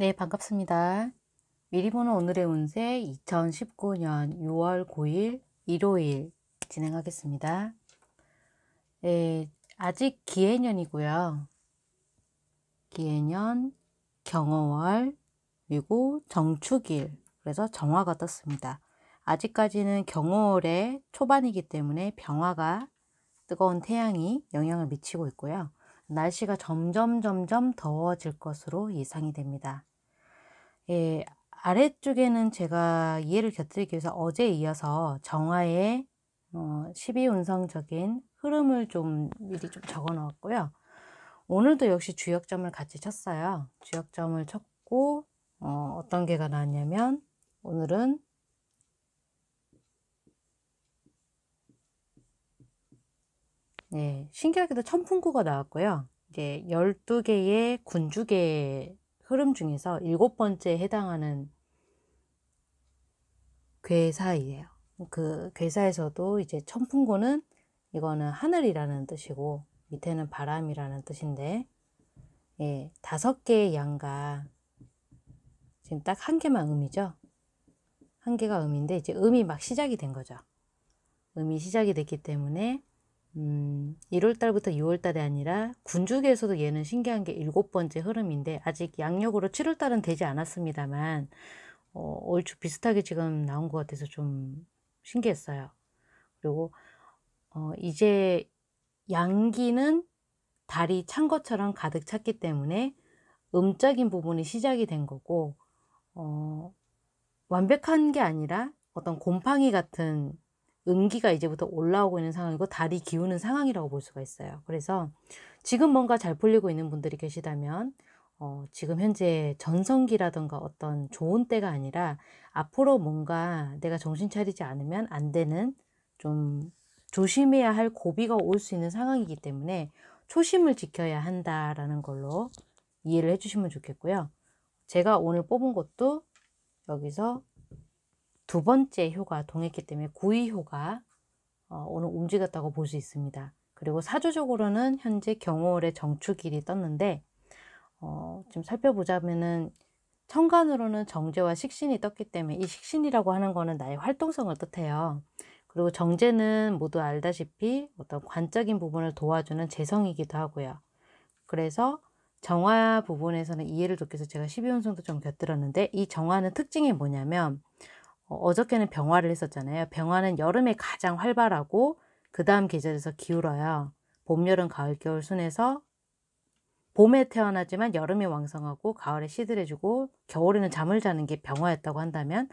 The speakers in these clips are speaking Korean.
네, 반갑습니다. 미리 보는 오늘의 운세 2019년 6월 9일 일요일 진행하겠습니다. 네, 아직 기해년이고요. 기해년, 경호월 그리고 정축일, 그래서 정화가 떴습니다. 아직까지는 경호월의 초반이기 때문에 병화가 뜨거운 태양이 영향을 미치고 있고요. 날씨가 점점 점점 더워질 것으로 예상이 됩니다. 예, 아래쪽에는 제가 이해를 곁들이기 위해서 어제 이어서 정화의 어, 12운성적인 흐름을 좀 미리 좀 적어 놓았고요. 오늘도 역시 주역점을 같이 쳤어요. 주역점을 쳤고 어, 어떤 개가 나왔냐면 오늘은 네, 신기하게도 천풍구가 나왔고요. 이제 12개의 군주계 흐름 중에서 일곱 번째에 해당하는 괴사이에요. 그 괴사에서도 이제 천풍고는 이거는 하늘이라는 뜻이고 밑에는 바람이라는 뜻인데 예, 다섯 개의 양과 지금 딱 한 개만 음이죠. 한 개가 음인데 이제 음이 막 시작이 된 거죠. 음이 시작이 됐기 때문에 음, 1월달부터 2월달이 아니라 군주계에서도 얘는 신기한 게 일곱 번째 흐름인데 아직 양력으로 7월달은 되지 않았습니다만 어, 얼추 비슷하게 지금 나온 것 같아서 좀 신기했어요. 그리고 어, 이제 양기는 달이 찬 것처럼 가득 찼기 때문에 음적인 부분이 시작이 된 거고 어, 완벽한 게 아니라 어떤 곰팡이 같은 음기가 이제부터 올라오고 있는 상황이고 달이 기우는 상황이라고 볼 수가 있어요. 그래서 지금 뭔가 잘 풀리고 있는 분들이 계시다면 어, 지금 현재 전성기라던가 어떤 좋은 때가 아니라 앞으로 뭔가 내가 정신 차리지 않으면 안 되는 좀 조심해야 할 고비가 올 수 있는 상황이기 때문에 초심을 지켜야 한다라는 걸로 이해를 해주시면 좋겠고요. 제가 오늘 뽑은 것도 여기서 두 번째 효가 동했기 때문에 구이 효가 어, 오늘 움직였다고 볼 수 있습니다. 그리고 사주적으로는 현재 경월의 정축일이 떴는데 어, 지금 살펴보자면은 천간으로는 정제와 식신이 떴기 때문에 이 식신이라고 하는 거는 나의 활동성을 뜻해요. 그리고 정제는 모두 알다시피 어떤 관적인 부분을 도와주는 재성이기도 하고요. 그래서 정화 부분에서는 이해를 돕기 위해서 제가 12운성도 좀 곁들였는데 이 정화는 특징이 뭐냐면 어, 어저께는 병화를 했었잖아요. 병화는 여름에 가장 활발하고 그 다음 계절에서 기울어요. 봄, 여름, 가을, 겨울 순에서 봄에 태어나지만 여름에 왕성하고 가을에 시들해지고 겨울에는 잠을 자는 게 병화였다고 한다면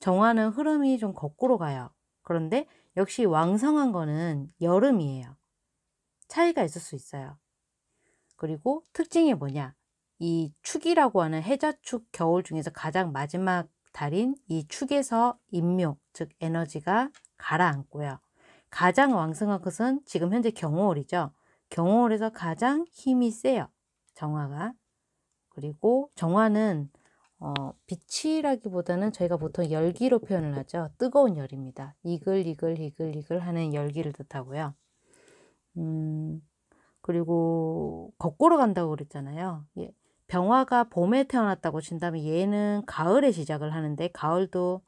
정화는 흐름이 좀 거꾸로 가요. 그런데 역시 왕성한 거는 여름이에요. 차이가 있을 수 있어요. 그리고 특징이 뭐냐? 이 축이라고 하는 해자축 겨울 중에서 가장 마지막 달인 이 축에서 임묘, 즉 에너지가 가라앉고요. 가장 왕성한 것은 지금 현재 경호월이죠. 경호월에서 가장 힘이 세요. 정화가. 그리고 정화는 어, 빛이라기보다는 저희가 보통 열기로 표현을 하죠. 뜨거운 열입니다. 이글이글 이글이글 하는 열기를 뜻하고요. 음, 그리고 거꾸로 간다고 그랬잖아요. 예, 병화가 봄에 태어났다고 친다면 얘는 가을에 시작을 하는데 가을도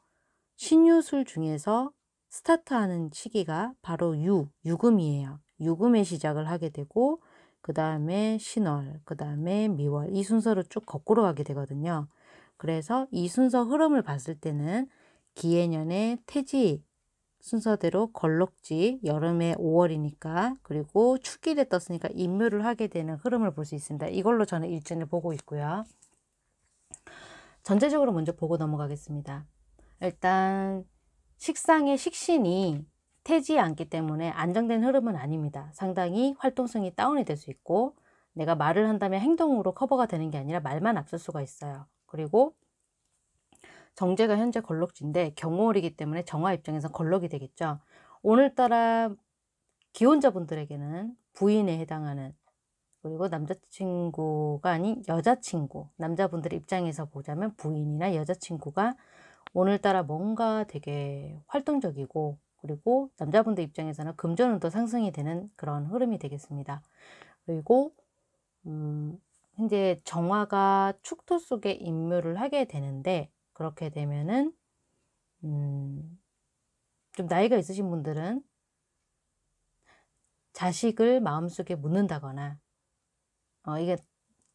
신유술 중에서 스타트하는 시기가 바로 유, 유금이에요. 유금에 시작을 하게 되고 그 다음에 신월, 그 다음에 미월 이 순서로 쭉 거꾸로 가게 되거든요. 그래서 이 순서 흐름을 봤을 때는 기해년에 태지 순서대로 걸럭지 여름에 5월이니까 그리고 축일에 떴으니까 임묘를 하게 되는 흐름을 볼 수 있습니다. 이걸로 저는 일진을 보고 있고요. 전체적으로 먼저 보고 넘어가겠습니다. 일단 식상의 식신이 태지 않기 때문에 안정된 흐름은 아닙니다. 상당히 활동성이 다운이 될 수 있고 내가 말을 한다면 행동으로 커버가 되는 게 아니라 말만 앞설 수가 있어요. 그리고 정제가 현재 걸럭지인데 경호월이기 때문에 정화 입장에서 걸럭이 되겠죠. 오늘따라 기혼자분들에게는 부인에 해당하는 그리고 남자친구가 아닌 여자친구 남자분들 입장에서 보자면 부인이나 여자친구가 오늘따라 뭔가 되게 활동적이고 그리고 남자분들 입장에서는 금전운도 상승이 되는 그런 흐름이 되겠습니다. 그리고 음, 현재 정화가 축토 속에 임무를 하게 되는데 그렇게 되면은 음, 좀 나이가 있으신 분들은 자식을 마음속에 묻는다거나 어, 이게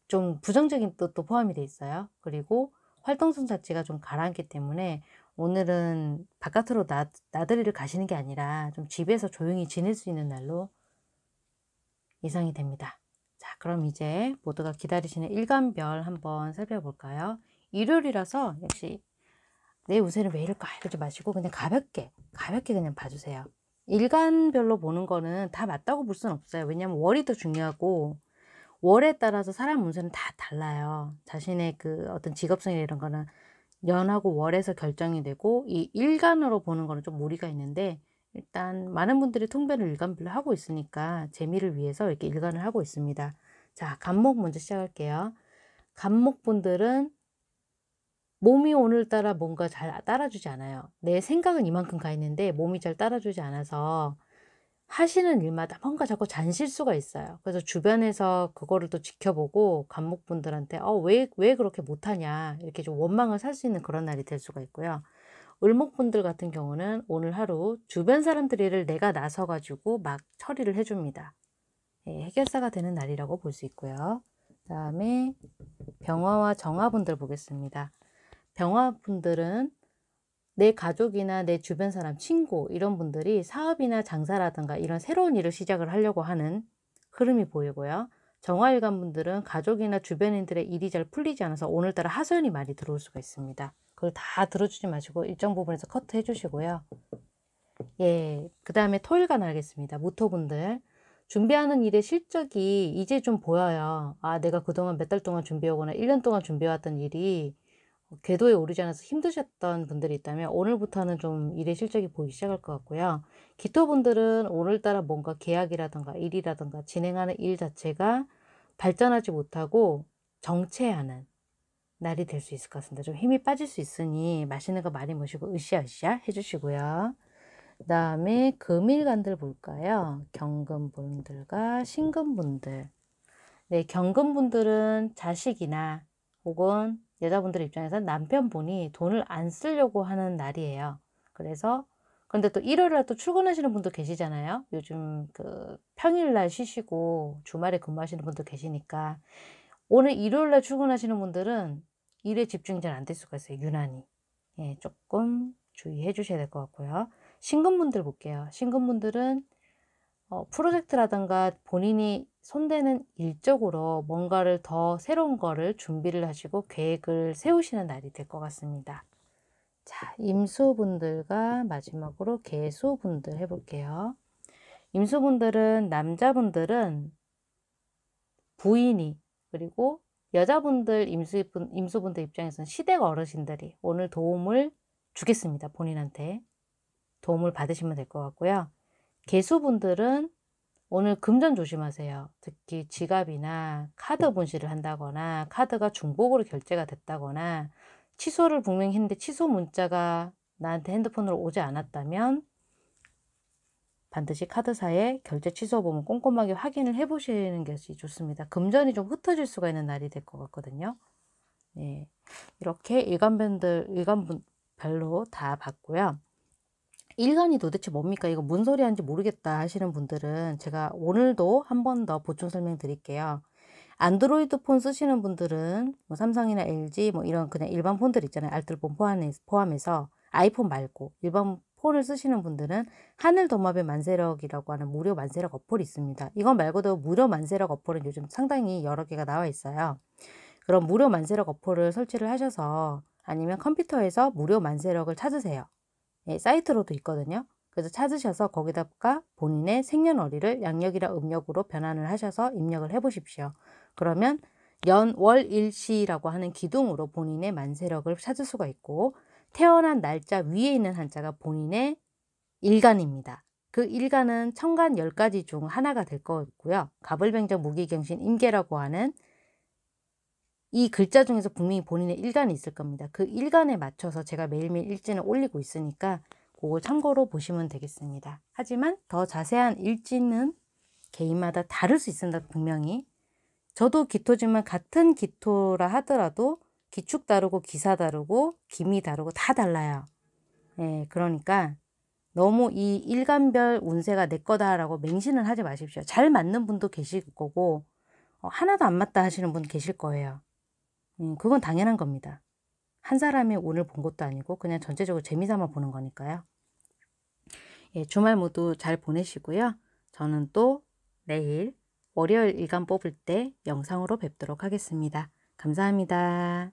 좀 부정적인 뜻도 포함이 돼 있어요. 그리고 활동성 자체가 좀 가라앉기 때문에 오늘은 바깥으로 나, 나들이를 가시는 게 아니라 좀 집에서 조용히 지낼 수 있는 날로 예상이 됩니다. 자, 그럼 이제 모두가 기다리시는 일간별 한번 살펴볼까요? 일요일이라서 역시 내 운세는 왜 이럴까 이러지 마시고 그냥 가볍게 가볍게 그냥 봐주세요. 일간별로 보는 거는 다 맞다고 볼 수는 없어요. 왜냐면 월이 더 중요하고 월에 따라서 사람 운세는 다 달라요. 자신의 그 어떤 직업성이런 거는 연하고 월에서 결정이 되고 이 일간으로 보는 거는 좀 무리가 있는데 일단 많은 분들이 통배를 일간별로 하고 있으니까 재미를 위해서 이렇게 일간을 하고 있습니다. 자, 간목 먼저 시작할게요. 간목분들은 몸이 오늘따라 뭔가 잘 따라주지 않아요. 내 생각은 이만큼 가 있는데 몸이 잘 따라주지 않아서 하시는 일마다 뭔가 자꾸 잔실수가 있어요. 그래서 주변에서 그거를 또 지켜보고 감목분들한테 어, 왜, 왜 그렇게 못하냐 이렇게 좀 원망을 살 수 있는 그런 날이 될 수가 있고요. 을목분들 같은 경우는 오늘 하루 주변 사람들이를 내가 나서가지고 막 처리를 해줍니다. 예, 해결사가 되는 날이라고 볼 수 있고요. 그 다음에 병화와 정화분들 보겠습니다. 병화분들은 내 가족이나 내 주변 사람, 친구 이런 분들이 사업이나 장사라든가 이런 새로운 일을 시작을 하려고 하는 흐름이 보이고요. 정화일관 분들은 가족이나 주변인들의 일이 잘 풀리지 않아서 오늘따라 하소연이 많이 들어올 수가 있습니다. 그걸 다 들어주지 마시고 일정 부분에서 커트해 주시고요. 예, 그 다음에 토일간 알겠습니다. 무토분들. 준비하는 일의 실적이 이제 좀 보여요. 아, 내가 그동안 몇 달 동안 준비하거나 1년 동안 준비해왔던 일이 어, 궤도에 오르지 않아서 힘드셨던 분들이 있다면 오늘부터는 좀 일의 실적이 보이기 시작할 것 같고요. 기토분들은 오늘따라 뭔가 계약이라든가 일이라든가 진행하는 일 자체가 발전하지 못하고 정체하는 날이 될 수 있을 것 같습니다. 좀 힘이 빠질 수 있으니 맛있는 거 많이 모시고 으쌰으쌰 해주시고요. 그 다음에 금일간들 볼까요? 경금분들과 신금분들. 네, 경금분들은 자식이나 혹은 여자분들 입장에서는 남편분이 돈을 안 쓰려고 하는 날이에요. 그래서 근데 또 일요일 날또 출근하시는 분도 계시잖아요. 요즘 그 평일 날 쉬시고 주말에 근무하시는 분도 계시니까 오늘 일요일 날 출근하시는 분들은 일에 집중이 잘 안 될 수가 있어요. 유난히. 예, 조금 주의해 주셔야 될 것 같고요. 신근분들 볼게요. 신근분들은 어, 프로젝트라든가 본인이 손대는 일적으로 뭔가를 더 새로운 거를 준비를 하시고 계획을 세우시는 날이 될 것 같습니다. 자, 임수분들과 마지막으로 개수분들 해볼게요. 임수분들은 남자분들은 부인이 그리고 여자분들 임수분, 임수분들 입장에서는 시댁 어르신들이 오늘 도움을 주겠습니다. 본인한테 도움을 받으시면 될 것 같고요. 개수분들은 오늘 금전 조심하세요. 특히 지갑이나 카드 분실을 한다거나 카드가 중복으로 결제가 됐다거나 취소를 분명히 했는데 취소 문자가 나한테 핸드폰으로 오지 않았다면 반드시 카드사에 결제 취소보험 꼼꼼하게 확인을 해보시는 것이 좋습니다. 금전이 좀 흩어질 수가 있는 날이 될 것 같거든요. 네, 이렇게 일간분들, 일간별로 다 봤고요. 일간이 도대체 뭡니까? 이거 뭔 소리 하는지 모르겠다 하시는 분들은 제가 오늘도 한 번 더 보충 설명 드릴게요. 안드로이드 폰 쓰시는 분들은 뭐 삼성이나 LG 뭐 이런 그냥 일반 폰들 있잖아요. 알뜰폰 포함해서 아이폰 말고 일반 폰을 쓰시는 분들은 하늘 도마뱀 만세력이라고 하는 무료 만세력 어플이 있습니다. 이건 말고도 무료 만세력 어플은 요즘 상당히 여러 개가 나와 있어요. 그럼 무료 만세력 어플을 설치를 하셔서 아니면 컴퓨터에서 무료 만세력을 찾으세요. 예, 사이트로도 있거든요. 그래서 찾으셔서 거기다가 본인의 생년월일을 양력이라 음력으로 변환을 하셔서 입력을 해보십시오. 그러면 연, 월, 일, 시라고 하는 기둥으로 본인의 만세력을 찾을 수가 있고 태어난 날짜 위에 있는 한자가 본인의 일간입니다. 그 일간은 천간 열가지 중 하나가 될 거고요. 가불병정 무기경신 임계라고 하는 이 글자 중에서 분명히 본인의 일간이 있을 겁니다. 그 일간에 맞춰서 제가 매일매일 일진을 올리고 있으니까 그거 참고로 보시면 되겠습니다. 하지만 더 자세한 일진은 개인마다 다를 수 있습니다. 분명히. 저도 기토지만 같은 기토라 하더라도 기축 다르고 기사 다르고 김이 다르고 다 달라요. 예, 그러니까 너무 이 일간별 운세가 내 거다라고 맹신을 하지 마십시오. 잘 맞는 분도 계실 거고 어, 하나도 안 맞다 하시는 분 계실 거예요. 음, 그건 당연한 겁니다. 한 사람이 오늘 본 것도 아니고 그냥 전체적으로 재미삼아 보는 거니까요. 예, 주말 모두 잘 보내시고요. 저는 또 내일 월요일 일간 뽑을 때 영상으로 뵙도록 하겠습니다. 감사합니다.